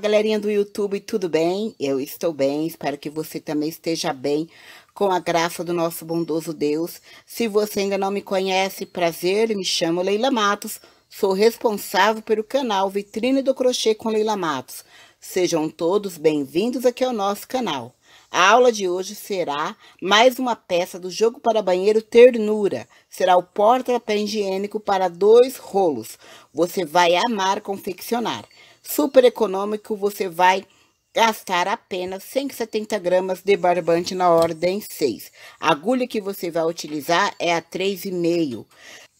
galerinha do YouTube, tudo bem? Eu estou bem, espero que você também esteja bem com a graça do nosso bondoso Deus. Se você ainda não me conhece, prazer, me chamo Leila Matos, sou responsável pelo canal Vitrine do Crochê com Leila Matos. Sejam todos bem-vindos aqui ao nosso canal. A aula de hoje será mais uma peça do jogo para banheiro Ternura. Será o porta-pé higiênico para dois rolos. Você vai amar confeccionar super econômico, você vai gastar apenas 170 gramas de barbante na ordem 6. A agulha que você vai utilizar é a 3,5.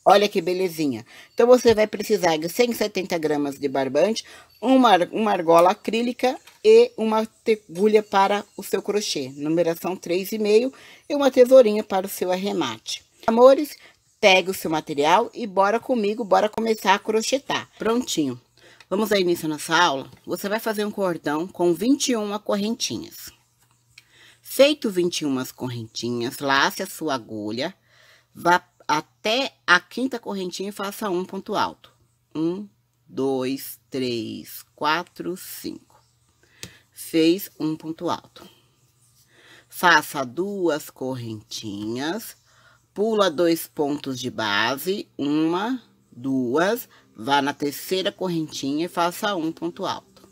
Olha que belezinha. Então, você vai precisar de 170 gramas de barbante, uma, uma argola acrílica e uma agulha para o seu crochê, numeração 3,5, e uma tesourinha para o seu arremate. Amores, pegue o seu material e bora comigo, bora começar a crochetar. Prontinho. Vamos dar início nessa aula? Você vai fazer um cordão com 21 correntinhas. Feito 21 correntinhas, lace a sua agulha, vá até a quinta correntinha e faça um ponto alto. Um, dois, três, quatro, cinco. Fez um ponto alto. Faça duas correntinhas, pula dois pontos de base, uma, duas, vá na terceira correntinha e faça um ponto alto.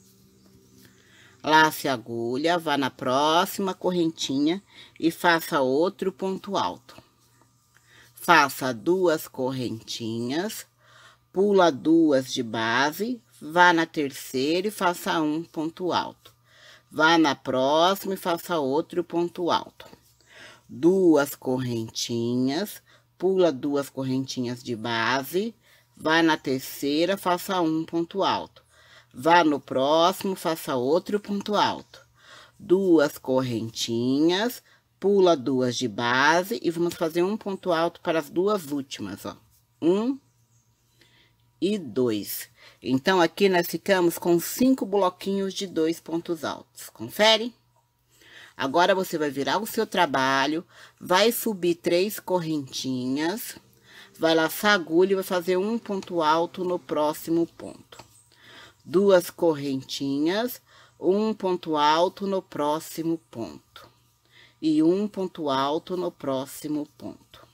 Lace a agulha, vá na próxima correntinha e faça outro ponto alto. Faça duas correntinhas, pula duas de base, vá na terceira e faça um ponto alto. Vá na próxima e faça outro ponto alto. Duas correntinhas, pula duas correntinhas de base, Vai na terceira, faça um ponto alto. Vá no próximo, faça outro ponto alto. Duas correntinhas, pula duas de base e vamos fazer um ponto alto para as duas últimas, ó. Um e dois. Então, aqui nós ficamos com cinco bloquinhos de dois pontos altos. Confere? Agora, você vai virar o seu trabalho, vai subir três correntinhas vai laçar agulha e vai fazer um ponto alto no próximo ponto. Duas correntinhas, um ponto alto no próximo ponto. E um ponto alto no próximo ponto.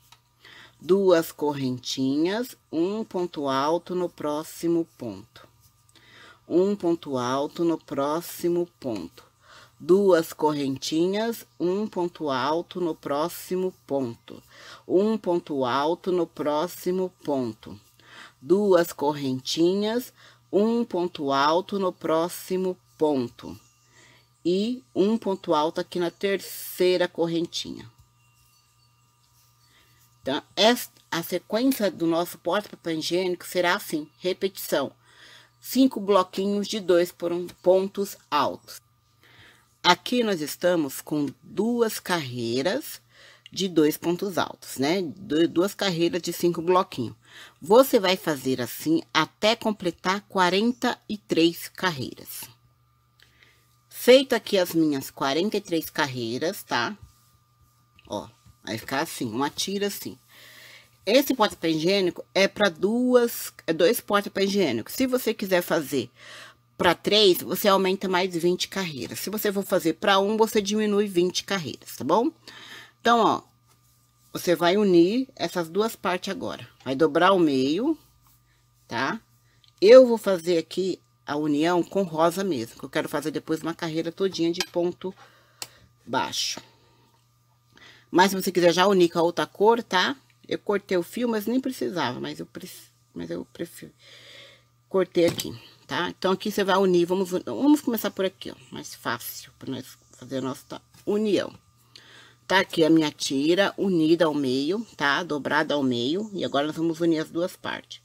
Duas correntinhas, um ponto alto no próximo ponto. Um ponto alto no próximo ponto duas correntinhas, um ponto alto no próximo ponto, um ponto alto no próximo ponto, duas correntinhas, um ponto alto no próximo ponto e um ponto alto aqui na terceira correntinha. Então, esta, a sequência do nosso porta-papel higiênico será assim, repetição. Cinco bloquinhos de dois por um pontos altos. Aqui nós estamos com duas carreiras de dois pontos altos, né? Duas carreiras de cinco bloquinhos. Você vai fazer assim até completar 43 carreiras. Feito aqui as minhas 43 carreiras, tá? Ó, vai ficar assim, uma tira assim. Esse porta-pé higiênico é para duas, é dois porta-pé higiênico. Se você quiser fazer para três, você aumenta mais 20 carreiras. Se você for fazer para um, você diminui 20 carreiras, tá bom? Então, ó, você vai unir essas duas partes agora. Vai dobrar o meio, tá? Eu vou fazer aqui a união com rosa mesmo, que eu quero fazer depois uma carreira todinha de ponto baixo. Mas se você quiser já unir com a outra cor, tá? Eu cortei o fio, mas nem precisava, mas eu, pre... mas eu prefiro... Cortei aqui tá? Então, aqui você vai unir, vamos, vamos começar por aqui, ó, mais fácil para nós fazer a nossa união. Tá aqui a minha tira unida ao meio, tá? Dobrada ao meio, e agora nós vamos unir as duas partes.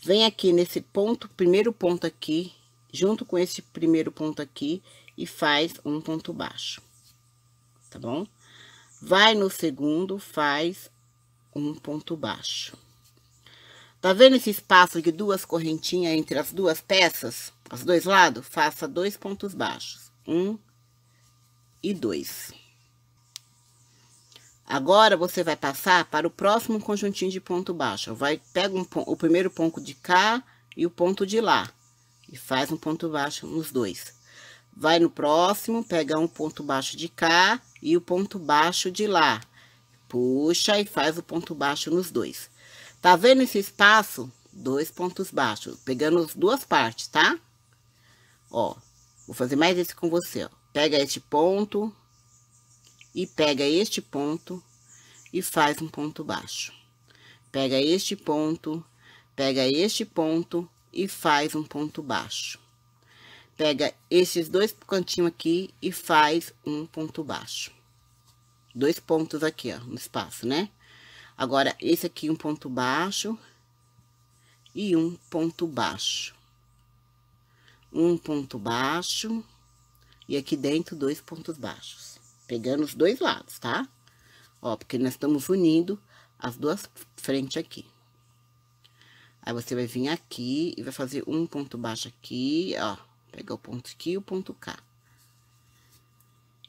Vem aqui nesse ponto, primeiro ponto aqui, junto com esse primeiro ponto aqui, e faz um ponto baixo, tá bom? Vai no segundo, faz um ponto baixo. Tá vendo esse espaço de duas correntinhas entre as duas peças? Os dois lados? Faça dois pontos baixos. Um e dois. Agora, você vai passar para o próximo conjuntinho de ponto baixo. Vai, pega um, o primeiro ponto de cá e o ponto de lá. E faz um ponto baixo nos dois. Vai no próximo, pega um ponto baixo de cá e o ponto baixo de lá. Puxa e faz o ponto baixo nos dois. Tá vendo esse espaço? Dois pontos baixos, pegando as duas partes, tá? Ó, vou fazer mais esse com você, ó. Pega este ponto e pega este ponto e faz um ponto baixo. Pega este ponto, pega este ponto e faz um ponto baixo. Pega esses dois cantinhos aqui e faz um ponto baixo. Dois pontos aqui, ó, no espaço, né? Agora, esse aqui um ponto baixo e um ponto baixo. Um ponto baixo e aqui dentro dois pontos baixos. Pegando os dois lados, tá? Ó, porque nós estamos unindo as duas frentes aqui. Aí, você vai vir aqui e vai fazer um ponto baixo aqui, ó. Pegar o ponto aqui e o ponto cá.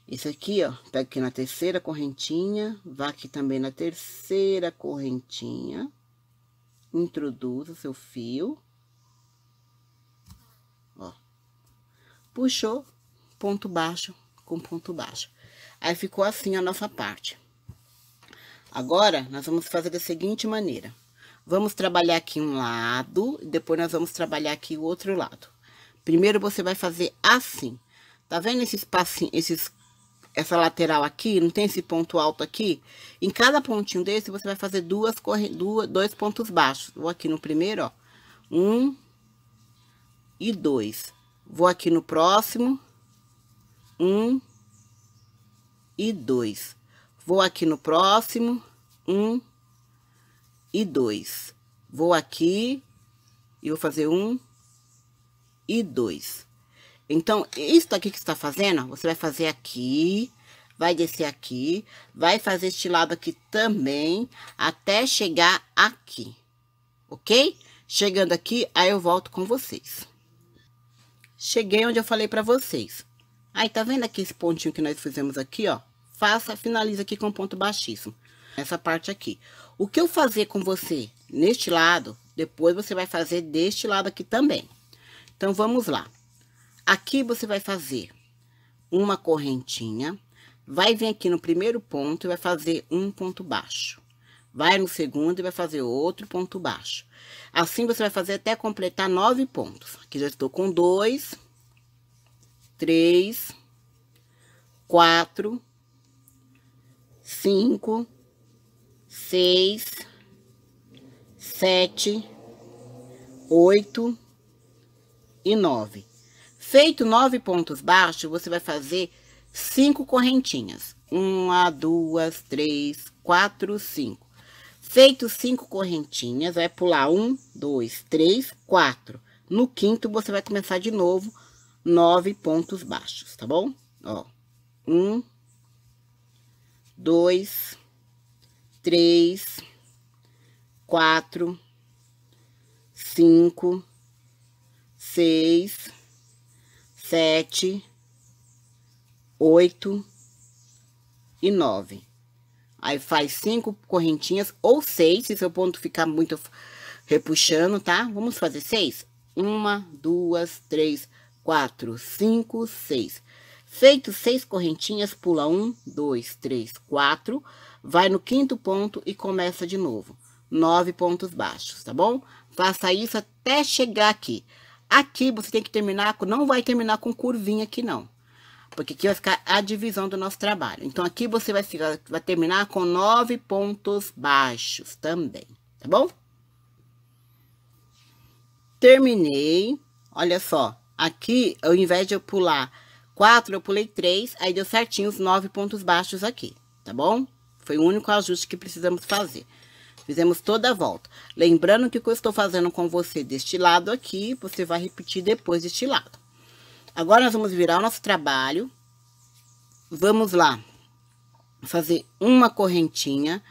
Esse aqui, ó, pega aqui na terceira correntinha, vá aqui também na terceira correntinha, introduza seu fio, ó, puxou, ponto baixo com ponto baixo. Aí ficou assim a nossa parte. Agora, nós vamos fazer da seguinte maneira. Vamos trabalhar aqui um lado, depois nós vamos trabalhar aqui o outro lado. Primeiro, você vai fazer assim. Tá vendo esse espacinho, esses essa lateral aqui, não tem esse ponto alto aqui? Em cada pontinho desse, você vai fazer duas, duas dois pontos baixos. Vou aqui no primeiro, ó. Um e dois. Vou aqui no próximo. Um e dois. Vou aqui no próximo. Um e dois. Vou aqui e vou fazer um e dois. Então, isso daqui que você tá fazendo, ó, você vai fazer aqui, vai descer aqui, vai fazer este lado aqui também, até chegar aqui, ok? Chegando aqui, aí eu volto com vocês. Cheguei onde eu falei pra vocês. Aí, tá vendo aqui esse pontinho que nós fizemos aqui, ó? Faça, finaliza aqui com um ponto baixíssimo. Essa parte aqui. O que eu fazer com você neste lado, depois você vai fazer deste lado aqui também. Então, vamos lá. Aqui você vai fazer uma correntinha, vai vir aqui no primeiro ponto e vai fazer um ponto baixo. Vai no segundo e vai fazer outro ponto baixo. Assim, você vai fazer até completar nove pontos. Aqui já estou com dois, três, quatro, cinco, seis, sete, oito e nove. Feito nove pontos baixos, você vai fazer cinco correntinhas. Uma, duas, três, quatro, cinco. Feito cinco correntinhas, vai pular um, dois, três, quatro. No quinto, você vai começar de novo nove pontos baixos, tá bom? Ó, um, dois, três, quatro, cinco, seis sete, oito e nove. Aí faz cinco correntinhas, ou seis, se seu ponto ficar muito repuxando, tá? Vamos fazer seis? Uma, duas, três, quatro, cinco, seis. Feito seis correntinhas, pula um, dois, três, quatro, vai no quinto ponto e começa de novo. Nove pontos baixos, tá bom? Faça isso até chegar aqui. Aqui você tem que terminar, não vai terminar com curvinha aqui não. Porque aqui vai ficar a divisão do nosso trabalho. Então, aqui você vai, ficar, vai terminar com nove pontos baixos também, tá bom? Terminei. Olha só, aqui, ao invés de eu pular quatro, eu pulei três. Aí, deu certinho os nove pontos baixos aqui, tá bom? Foi o único ajuste que precisamos fazer. Fizemos toda a volta. Lembrando que o que eu estou fazendo com você deste lado aqui, você vai repetir depois deste lado. Agora, nós vamos virar o nosso trabalho. Vamos lá. Fazer uma correntinha.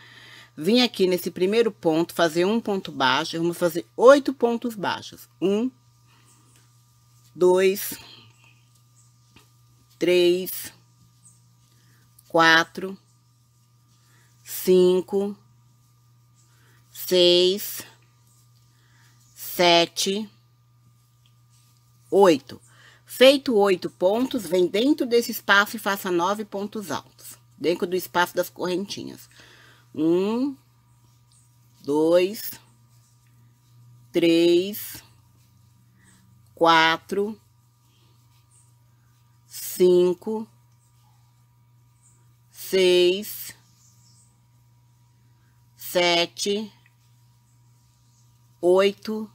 Vim aqui nesse primeiro ponto, fazer um ponto baixo. Vamos fazer oito pontos baixos. Um, dois, três, quatro, cinco, seis, sete, oito. Feito oito pontos, vem dentro desse espaço e faça nove pontos altos. Dentro do espaço das correntinhas. Um, dois, três, quatro, cinco, seis, sete, 8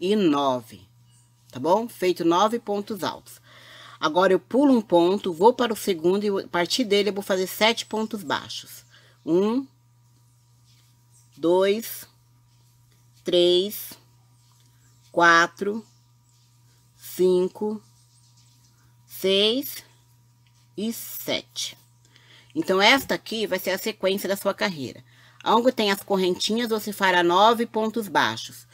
e 9, tá bom? Feito nove pontos altos. Agora, eu pulo um ponto, vou para o segundo e a partir dele eu vou fazer sete pontos baixos. Um, dois, três, quatro, cinco, seis e sete. Então, esta aqui vai ser a sequência da sua carreira. Onde tem as correntinhas, você fará nove pontos baixos.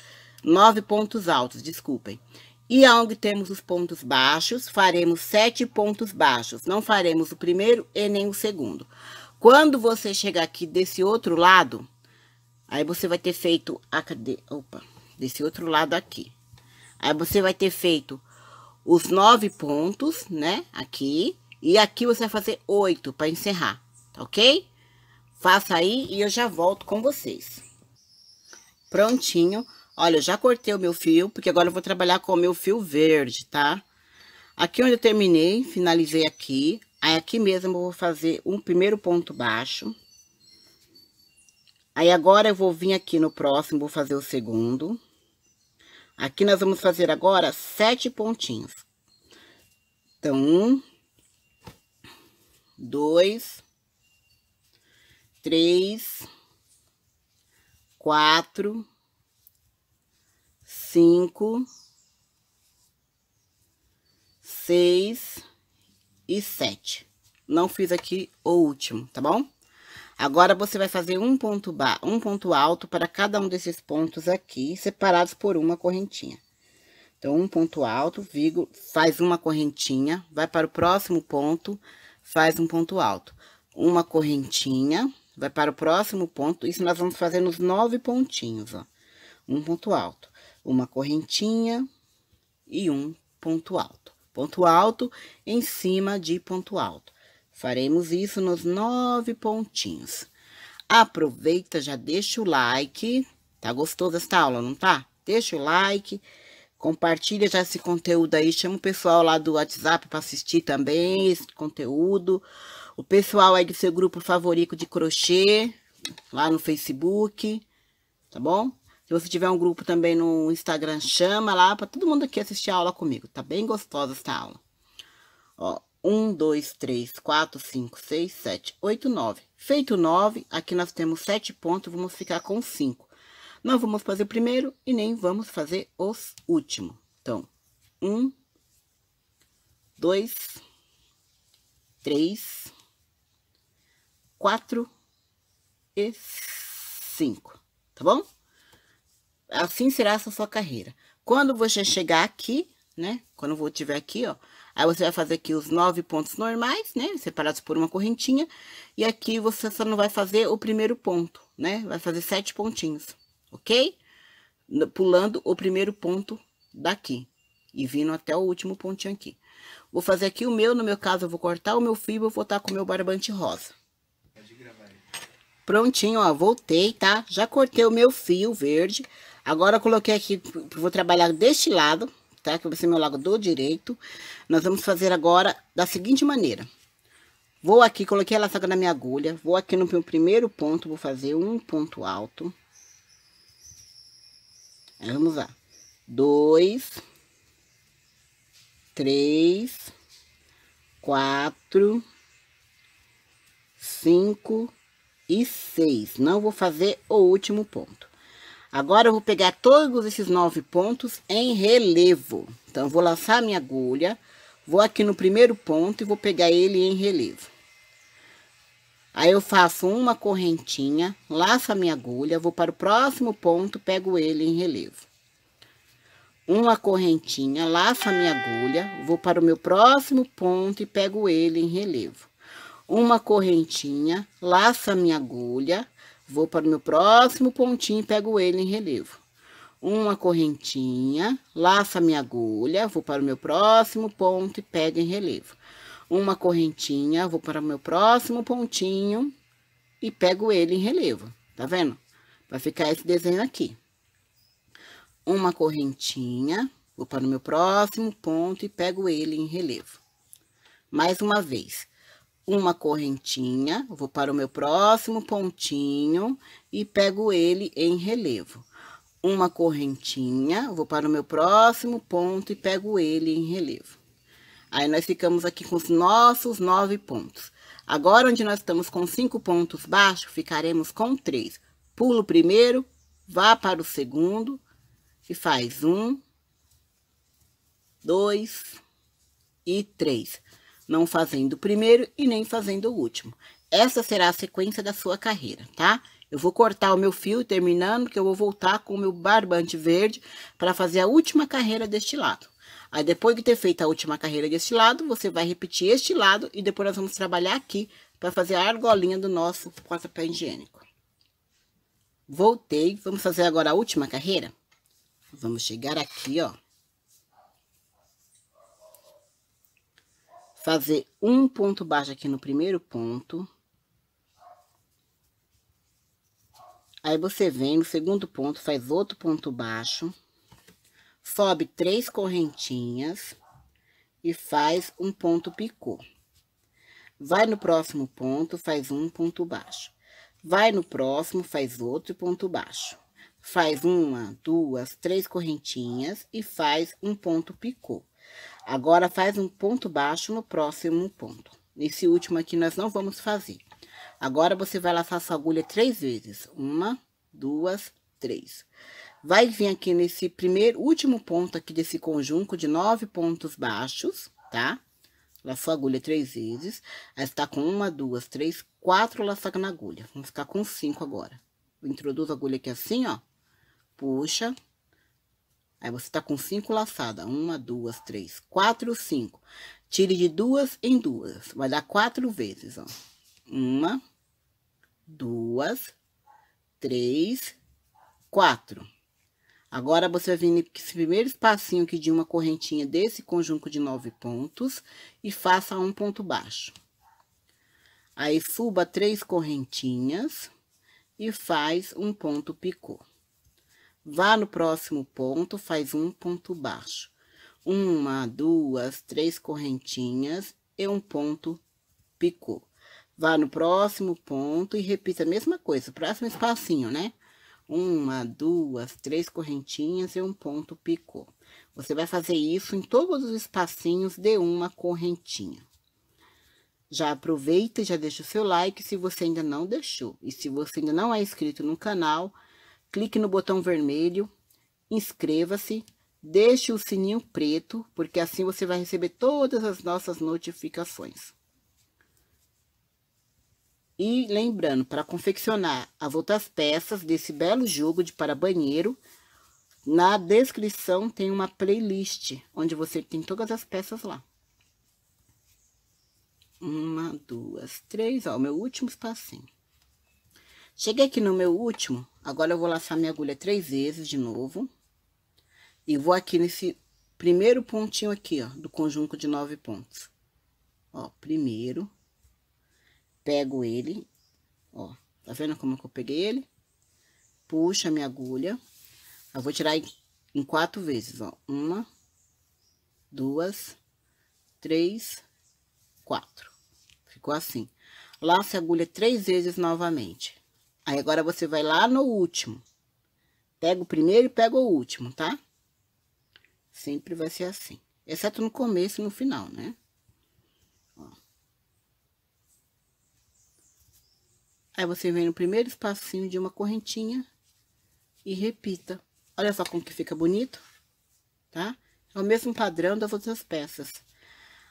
Nove pontos altos, desculpem. E onde temos os pontos baixos, faremos sete pontos baixos. Não faremos o primeiro e nem o segundo. Quando você chegar aqui desse outro lado, aí você vai ter feito a cadê? Opa, desse outro lado aqui. Aí você vai ter feito os nove pontos, né? Aqui. E aqui você vai fazer oito para encerrar, tá ok? ok? Faça aí e eu já volto com vocês. Prontinho. Olha, eu já cortei o meu fio, porque agora eu vou trabalhar com o meu fio verde, tá? Aqui onde eu terminei, finalizei aqui. Aí aqui mesmo eu vou fazer um primeiro ponto baixo. Aí agora eu vou vir aqui no próximo, vou fazer o segundo. Aqui nós vamos fazer agora sete pontinhos. Então, um, dois, três, quatro, cinco, seis e sete. Não fiz aqui o último, tá bom? Agora, você vai fazer um ponto, ba um ponto alto para cada um desses pontos aqui, separados por uma correntinha. Então, um ponto alto, vigo, faz uma correntinha, vai para o próximo ponto, faz um ponto alto. Uma correntinha, Vai para o próximo ponto. Isso nós vamos fazer nos nove pontinhos, ó. Um ponto alto. Uma correntinha e um ponto alto. Ponto alto em cima de ponto alto. Faremos isso nos nove pontinhos. Aproveita, já deixa o like. Tá gostosa esta aula, não tá? Deixa o like. Compartilha já esse conteúdo aí, chama o pessoal lá do WhatsApp para assistir também esse conteúdo o pessoal aí do seu grupo favorito de crochê, lá no Facebook, tá bom? Se você tiver um grupo também no Instagram, chama lá para todo mundo aqui assistir a aula comigo. Tá bem gostosa essa aula. Ó, um, dois, três, quatro, cinco, seis, sete, oito, nove. Feito nove, aqui nós temos sete pontos, vamos ficar com cinco. Não vamos fazer o primeiro e nem vamos fazer os últimos. Então, um, dois, três, 4 e 5, tá bom? Assim será essa sua carreira. Quando você chegar aqui, né? Quando eu tiver aqui, ó. Aí você vai fazer aqui os nove pontos normais, né? Separados por uma correntinha. E aqui você só não vai fazer o primeiro ponto, né? Vai fazer sete pontinhos, ok? Pulando o primeiro ponto daqui. E vindo até o último pontinho aqui. Vou fazer aqui o meu, no meu caso eu vou cortar o meu fio e vou botar com o meu barbante rosa. Prontinho, ó, voltei, tá? Já cortei o meu fio verde. Agora coloquei aqui, vou trabalhar deste lado, tá? Que vai ser meu lado do direito. Nós vamos fazer agora da seguinte maneira. Vou aqui, coloquei a laçada na minha agulha, vou aqui no meu primeiro ponto, vou fazer um ponto alto. Vamos lá. Dois, três, quatro, cinco, e 6. Não vou fazer o último ponto. Agora, eu vou pegar todos esses nove pontos em relevo. Então, eu vou laçar minha agulha, vou aqui no primeiro ponto e vou pegar ele em relevo. Aí, eu faço uma correntinha, laço a minha agulha, vou para o próximo ponto, pego ele em relevo. Uma correntinha, laço a minha agulha, vou para o meu próximo ponto e pego ele em relevo uma correntinha, laço a minha agulha, vou para o meu próximo pontinho e pego ele em relevo. Uma correntinha, laço a minha agulha, vou para o meu próximo ponto e pego em relevo. Uma correntinha, vou para o meu próximo pontinho e pego ele em relevo, tá vendo? Vai ficar esse desenho aqui. Uma correntinha, vou para o meu próximo ponto e pego ele em relevo. Mais uma vez uma correntinha, vou para o meu próximo pontinho e pego ele em relevo. Uma correntinha, vou para o meu próximo ponto e pego ele em relevo. Aí, nós ficamos aqui com os nossos nove pontos. Agora, onde nós estamos com cinco pontos baixos, ficaremos com três. Pulo o primeiro, vá para o segundo e faz um, dois e três não fazendo o primeiro e nem fazendo o último. Essa será a sequência da sua carreira, tá? Eu vou cortar o meu fio terminando, que eu vou voltar com o meu barbante verde para fazer a última carreira deste lado. Aí, depois de ter feito a última carreira deste lado, você vai repetir este lado e depois nós vamos trabalhar aqui para fazer a argolinha do nosso quatro-pé higiênico. Voltei, vamos fazer agora a última carreira? Vamos chegar aqui, ó. fazer um ponto baixo aqui no primeiro ponto. Aí, você vem no segundo ponto, faz outro ponto baixo. Sobe três correntinhas e faz um ponto picô. Vai no próximo ponto, faz um ponto baixo. Vai no próximo, faz outro ponto baixo. Faz uma, duas, três correntinhas e faz um ponto picô. Agora, faz um ponto baixo no próximo ponto. Nesse último aqui, nós não vamos fazer. Agora, você vai laçar sua agulha três vezes. Uma, duas, três. Vai vir aqui nesse primeiro, último ponto aqui desse conjunto de nove pontos baixos, tá? Laçou a agulha três vezes. Aí, está com uma, duas, três, quatro laçadas na agulha. Vamos ficar com cinco agora. Introduz a agulha aqui assim, ó. Puxa, Aí você tá com cinco laçada. Uma, duas, três, quatro, cinco. Tire de duas em duas. Vai dar quatro vezes, ó. Uma, duas, três, quatro. Agora, você vai vir nesse primeiro espacinho aqui de uma correntinha desse conjunto de nove pontos e faça um ponto baixo. Aí, suba três correntinhas e faz um ponto picô. Vá no próximo ponto, faz um ponto baixo. Uma, duas, três correntinhas e um ponto picô. Vá no próximo ponto e repita a mesma coisa, próximo espacinho, né? Uma, duas, três correntinhas e um ponto picô. Você vai fazer isso em todos os espacinhos de uma correntinha. Já aproveita e já deixa o seu like se você ainda não deixou. E se você ainda não é inscrito no canal, clique no botão vermelho, inscreva-se, deixe o sininho preto, porque assim você vai receber todas as nossas notificações. E lembrando, para confeccionar as outras peças desse belo jogo de para banheiro, na descrição tem uma playlist, onde você tem todas as peças lá. Uma, duas, três, ó, meu último espacinho. Cheguei aqui no meu último, agora eu vou laçar minha agulha três vezes de novo. E vou aqui nesse primeiro pontinho aqui, ó, do conjunto de nove pontos. Ó, primeiro, pego ele, ó, tá vendo como que eu peguei ele? Puxa minha agulha, eu vou tirar em quatro vezes, ó, uma, duas, três, quatro. Ficou assim. Laço a agulha três vezes novamente. Aí agora você vai lá no último. Pega o primeiro e pega o último, tá? Sempre vai ser assim. Exceto no começo e no final, né? Ó. Aí você vem no primeiro espacinho de uma correntinha e repita. Olha só como que fica bonito, tá? É o mesmo padrão das outras peças.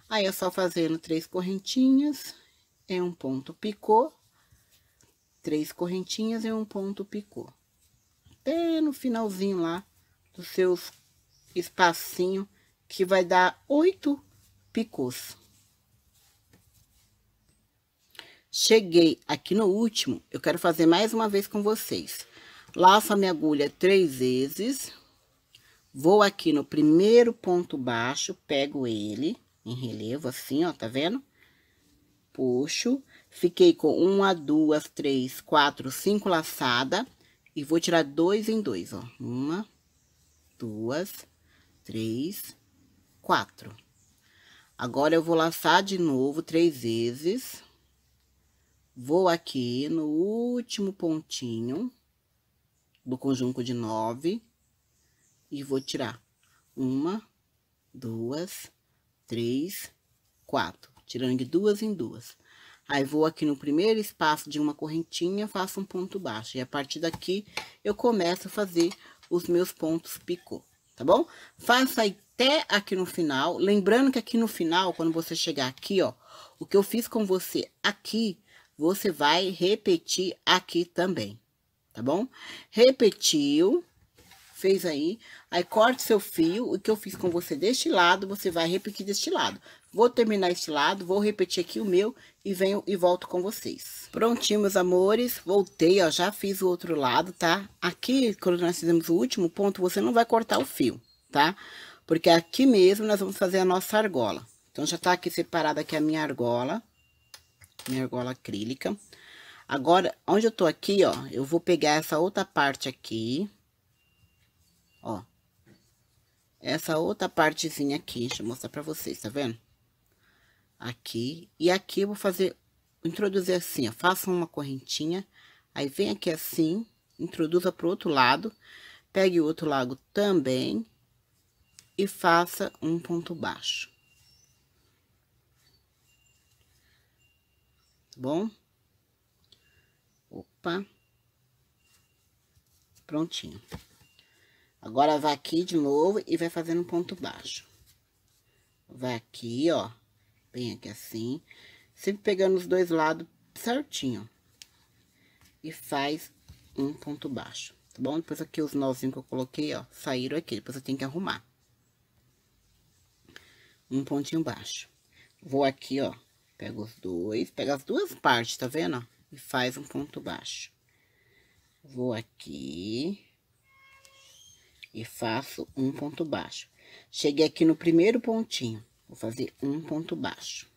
Aí é só fazendo três correntinhas, é um ponto picô, três correntinhas e um ponto picô. Até no finalzinho lá dos seus espacinho que vai dar oito picôs. Cheguei aqui no último, eu quero fazer mais uma vez com vocês. Laço a minha agulha três vezes, vou aqui no primeiro ponto baixo, pego ele em relevo assim, ó, tá vendo? Puxo, Fiquei com uma, duas, três, quatro, cinco laçada. E vou tirar dois em dois, ó. Uma, duas, três, quatro. Agora, eu vou laçar de novo três vezes. Vou aqui no último pontinho do conjunto de nove. E vou tirar uma, duas, três, quatro. Tirando de duas em duas. Aí vou aqui no primeiro espaço de uma correntinha, faço um ponto baixo. E a partir daqui, eu começo a fazer os meus pontos picô, tá bom? Faça até aqui no final. Lembrando que aqui no final, quando você chegar aqui, ó, o que eu fiz com você aqui, você vai repetir aqui também, tá bom? Repetiu, fez aí, aí corte seu fio, o que eu fiz com você deste lado, você vai repetir deste lado. Vou terminar este lado, vou repetir aqui o meu e venho e volto com vocês. Prontinho, meus amores, voltei, ó, já fiz o outro lado, tá? Aqui, quando nós fizemos o último ponto, você não vai cortar o fio, tá? Porque aqui mesmo nós vamos fazer a nossa argola. Então, já tá aqui separada aqui a minha argola, minha argola acrílica. Agora, onde eu tô aqui, ó, eu vou pegar essa outra parte aqui, ó. Essa outra partezinha aqui, deixa eu mostrar pra vocês, tá vendo? aqui. E aqui eu vou fazer, introduzir assim, ó, faça uma correntinha, aí vem aqui assim, introduza pro outro lado, pegue o outro lado também e faça um ponto baixo. Tá bom? Opa. Prontinho. Agora, vai aqui de novo e vai fazendo um ponto baixo. Vai aqui, ó. Bem aqui assim. Sempre pegando os dois lados certinho. E faz um ponto baixo, tá bom? Depois aqui os nozinhos que eu coloquei, ó, saíram aqui. Depois eu tenho que arrumar. Um pontinho baixo. Vou aqui, ó, pego os dois, pega as duas partes, tá vendo? E faz um ponto baixo. Vou aqui e faço um ponto baixo. Cheguei aqui no primeiro pontinho. Vou fazer um ponto baixo.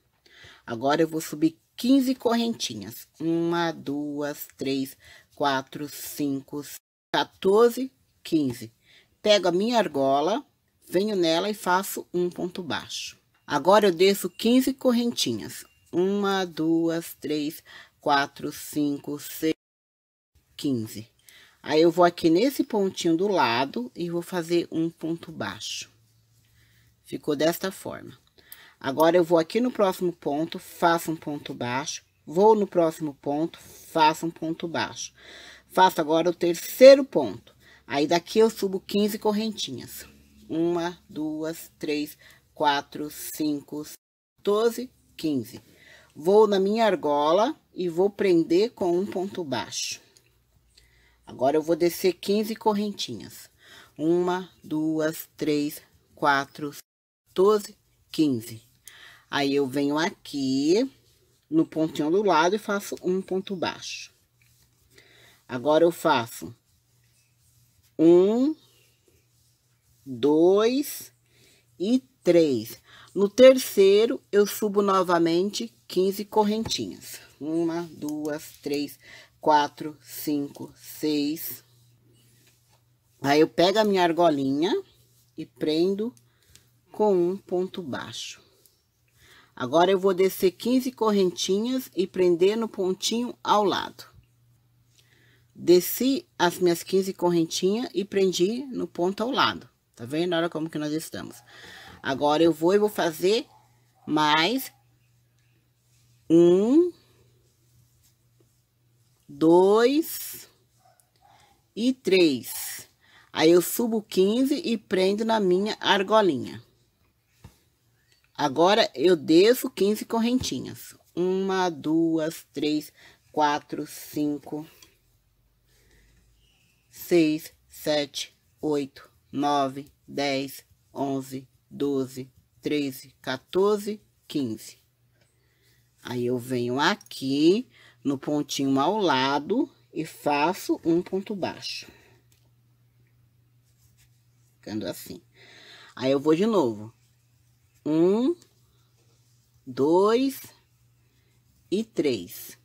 Agora, eu vou subir 15 correntinhas. Uma, duas, três, quatro, cinco, 14, 15. Pego a minha argola, venho nela e faço um ponto baixo. Agora, eu desço 15 correntinhas. Uma, duas, três, quatro, cinco, seis, 15. Aí, eu vou aqui nesse pontinho do lado e vou fazer um ponto baixo. Ficou desta forma. Agora, eu vou aqui no próximo ponto, faço um ponto baixo. Vou no próximo ponto, faço um ponto baixo. Faço agora o terceiro ponto. Aí, daqui eu subo 15 correntinhas. Uma, duas, três, quatro, cinco, doze, quinze. Vou na minha argola e vou prender com um ponto baixo. Agora, eu vou descer 15 correntinhas. Uma, duas, três, quatro, doze, quinze. Aí, eu venho aqui no pontinho do lado e faço um ponto baixo. Agora, eu faço um, dois e três. No terceiro, eu subo novamente 15 correntinhas. Uma, duas, três, quatro, cinco, seis. Aí, eu pego a minha argolinha e prendo com um ponto baixo. Agora eu vou descer 15 correntinhas e prender no pontinho ao lado. Desci as minhas 15 correntinhas e prendi no ponto ao lado. Tá vendo? Olha como que nós estamos. Agora eu vou e vou fazer mais um, dois e três. Aí eu subo 15 e prendo na minha argolinha. Agora eu desço 15 correntinhas. Uma, duas, três, quatro, cinco, seis, sete, oito, nove, dez, onze, doze, treze, quatorze, quinze. Aí eu venho aqui no pontinho ao lado e faço um ponto baixo. Ficando assim. Aí eu vou de novo. Um, dois e três.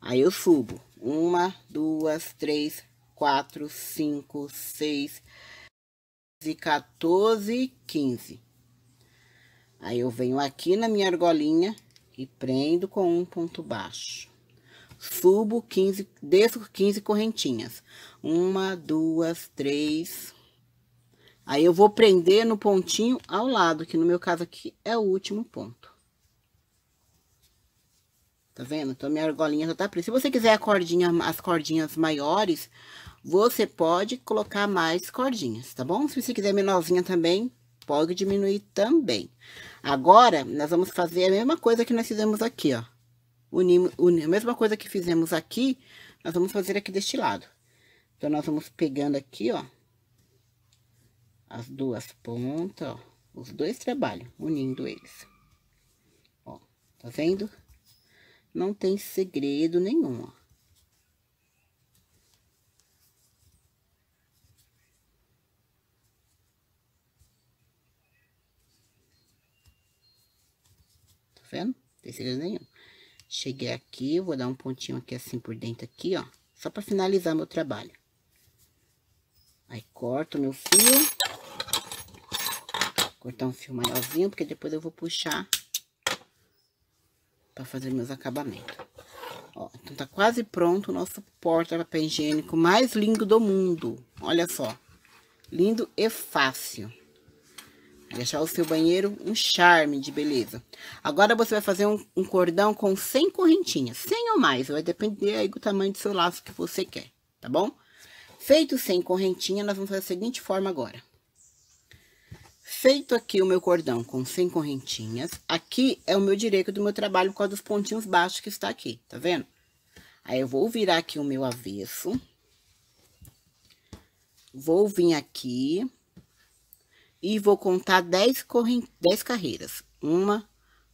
Aí eu subo. Uma, duas, três, quatro, cinco, seis, e quatorze, quinze. Aí eu venho aqui na minha argolinha e prendo com um ponto baixo. Subo 15, desço 15 correntinhas. Uma, duas, três, Aí eu vou prender no pontinho ao lado, que no meu caso aqui é o último ponto. Tá vendo? Então, minha argolinha já tá presa. Se você quiser cordinha, as cordinhas maiores, você pode colocar mais cordinhas, tá bom? Se você quiser menorzinha também, pode diminuir também. Agora, nós vamos fazer a mesma coisa que nós fizemos aqui, ó. unimos, a mesma coisa que fizemos aqui, nós vamos fazer aqui deste lado. Então, nós vamos pegando aqui, ó as duas pontas, ó, os dois trabalham, unindo eles. Ó, tá vendo? Não tem segredo nenhum, ó. Tá vendo? Não tem segredo nenhum. Cheguei aqui, vou dar um pontinho aqui assim por dentro aqui, ó. Só pra finalizar meu trabalho. Aí, corto meu fio cortar um fio maiorzinho, porque depois eu vou puxar para fazer meus acabamentos. Ó, então tá quase pronto o nosso porta-papel higiênico mais lindo do mundo. Olha só, lindo e fácil. Vai deixar o seu banheiro um charme de beleza. Agora você vai fazer um, um cordão com 100 correntinhas, 100 ou mais, vai depender aí do tamanho do seu laço que você quer, tá bom? Feito sem correntinhas, nós vamos fazer a seguinte forma agora. Feito aqui o meu cordão com 100 correntinhas, aqui é o meu direito do meu trabalho com a dos pontinhos baixos que está aqui, tá vendo? Aí, eu vou virar aqui o meu avesso. Vou vir aqui e vou contar 10, corrent... 10 carreiras. Uma,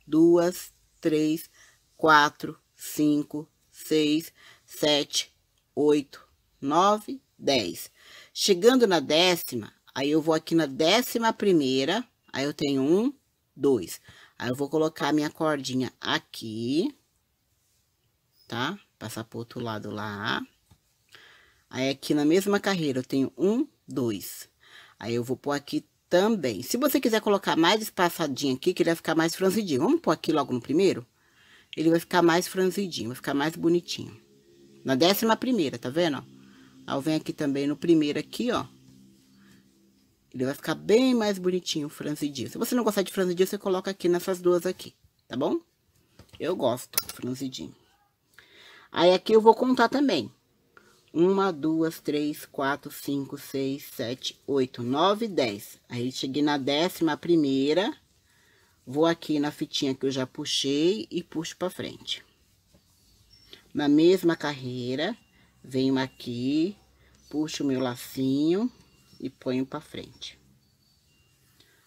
duas, três, quatro, cinco, seis, sete, oito, nove, dez. Chegando na décima, Aí eu vou aqui na décima primeira, aí eu tenho um, dois. Aí eu vou colocar minha cordinha aqui, tá? Passar pro outro lado lá. Aí aqui na mesma carreira eu tenho um, dois. Aí eu vou pôr aqui também. Se você quiser colocar mais espaçadinho aqui, que ele vai ficar mais franzidinho. Vamos pôr aqui logo no primeiro? Ele vai ficar mais franzidinho, vai ficar mais bonitinho. Na décima primeira, tá vendo? Aí eu venho aqui também no primeiro aqui, ó. Ele vai ficar bem mais bonitinho franzidinho. Se você não gostar de franzidinho, você coloca aqui nessas duas aqui, tá bom? Eu gosto franzidinho. Aí aqui eu vou contar também. Uma, duas, três, quatro, cinco, seis, sete, oito, nove, dez. Aí cheguei na décima primeira. Vou aqui na fitinha que eu já puxei e puxo pra frente. Na mesma carreira, venho aqui, puxo o meu lacinho e ponho para frente.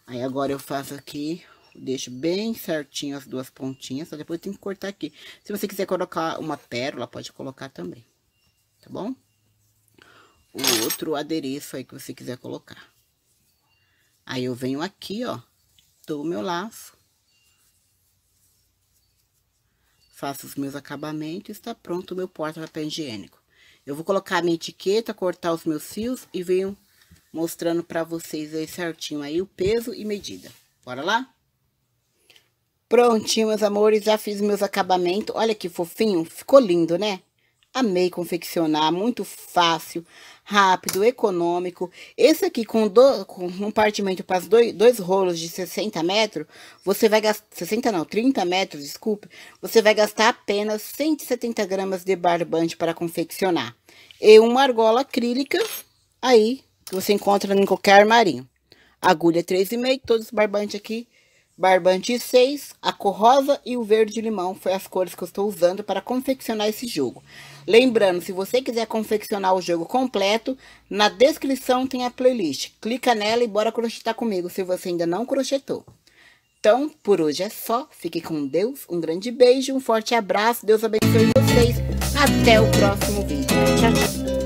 Aí agora eu faço aqui, deixo bem certinho as duas pontinhas, só depois tem que cortar aqui. Se você quiser colocar uma pérola, pode colocar também, tá bom? O outro adereço aí que você quiser colocar. Aí eu venho aqui, ó, dou o meu laço. Faço os meus acabamentos, está pronto o meu porta-papel higiênico. Eu vou colocar a minha etiqueta, cortar os meus fios e venho mostrando para vocês aí certinho aí o peso e medida. Bora lá? Prontinho, meus amores, já fiz meus acabamentos. Olha que fofinho, ficou lindo, né? Amei confeccionar, muito fácil, rápido, econômico. Esse aqui com, do, com um compartimento para dois, dois rolos de 60 metros, você vai gastar, 60 não, 30 metros, desculpe, você vai gastar apenas 170 gramas de barbante para confeccionar. E uma argola acrílica, aí que você encontra em qualquer armarinho. Agulha 3,5, todos os barbantes aqui. Barbante 6, a cor rosa e o verde limão foi as cores que eu estou usando para confeccionar esse jogo. Lembrando, se você quiser confeccionar o jogo completo, na descrição tem a playlist. Clica nela e bora crochetar comigo se você ainda não crochetou. Então, por hoje é só. Fique com Deus, um grande beijo, um forte abraço. Deus abençoe vocês. Até o próximo vídeo. Tchau, tchau.